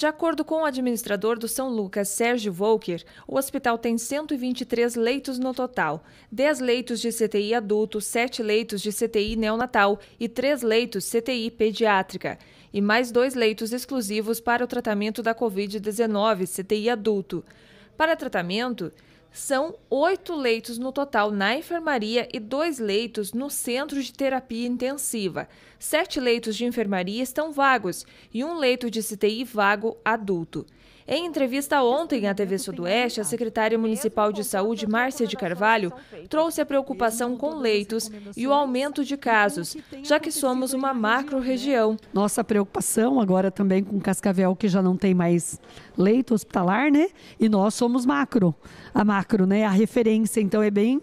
De acordo com o administrador do São Lucas, Sérgio Volker, o hospital tem 123 leitos no total: 10 leitos de CTI adulto, 7 leitos de CTI neonatal e 3 leitos CTI pediátrica, e mais dois leitos exclusivos para o tratamento da Covid-19, CTI adulto. Para tratamento, são oito leitos no total na enfermaria e dois leitos no centro de terapia intensiva. Sete leitos de enfermaria estão vagos e um leito de CTI vago adulto. Em entrevista ontem à TV Sudoeste, a secretária municipal de saúde, Márcia de Carvalho, trouxe a preocupação com leitos e o aumento de casos, já que somos uma macro-região. Nossa preocupação agora também com Cascavel, que já não tem mais leito hospitalar, né? E nós somos macro, a macro, né? A referência. Então é bem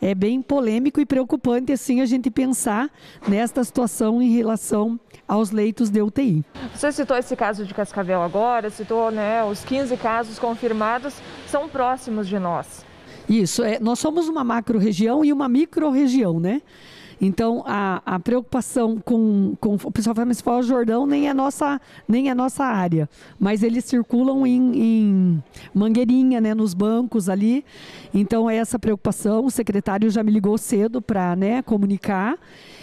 é bem polêmico e preocupante, assim, a gente pensar nesta situação em relação aos leitos de UTI. Você citou esse caso de Cascavel agora, citou né, os 15 casos confirmados, são próximos de nós. Isso, é, nós somos uma macro-região e uma micro-região, né? Então, a, a preocupação com, com. O pessoal fala, mas Jordão nem é nossa, nem é nossa área. Mas eles circulam em, em mangueirinha, né, nos bancos ali. Então, é essa preocupação. O secretário já me ligou cedo para né, comunicar.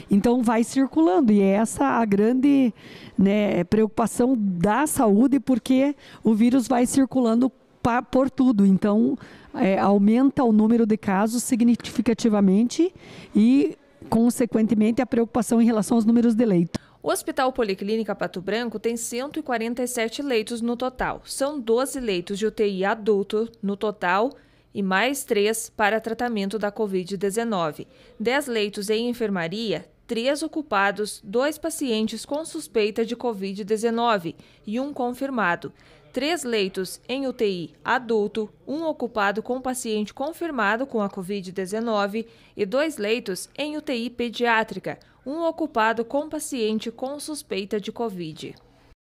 Então, vai circulando. E é essa a grande né, preocupação da saúde, porque o vírus vai circulando por tudo. Então, é, aumenta o número de casos significativamente e consequentemente, a preocupação em relação aos números de leito. O Hospital Policlínica Pato Branco tem 147 leitos no total. São 12 leitos de UTI adulto no total e mais 3 para tratamento da Covid-19. 10 leitos em enfermaria, três ocupados, dois pacientes com suspeita de Covid-19 e um confirmado. Três leitos em UTI adulto, um ocupado com paciente confirmado com a Covid-19 e dois leitos em UTI pediátrica, um ocupado com paciente com suspeita de Covid.